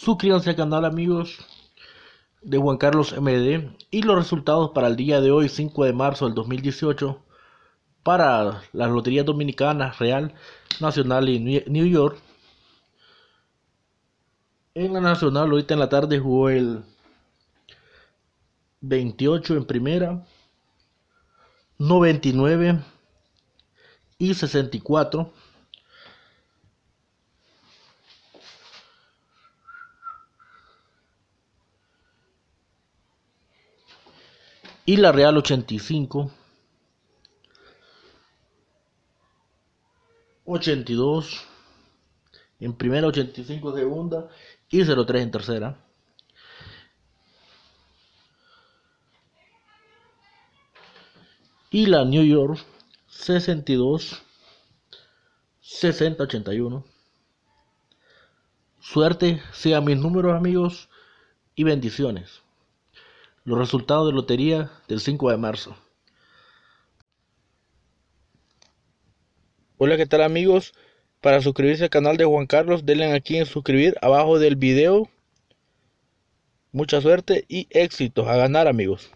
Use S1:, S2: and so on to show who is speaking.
S1: Suscríbanse al canal amigos de Juan Carlos MD y los resultados para el día de hoy 5 de marzo del 2018 para las loterías dominicanas Real, Nacional y New York. En la Nacional ahorita en la tarde jugó el 28 en primera, 99 y 64. y la Real 85, 82 en primera, 85 segunda y 03 en tercera. Y la New York 62 60 81. Suerte, sean mis números amigos y bendiciones. Los resultados de lotería del 5 de marzo. Hola, ¿qué tal amigos? Para suscribirse al canal de Juan Carlos, denle aquí en suscribir abajo del video. Mucha suerte y éxitos a ganar amigos.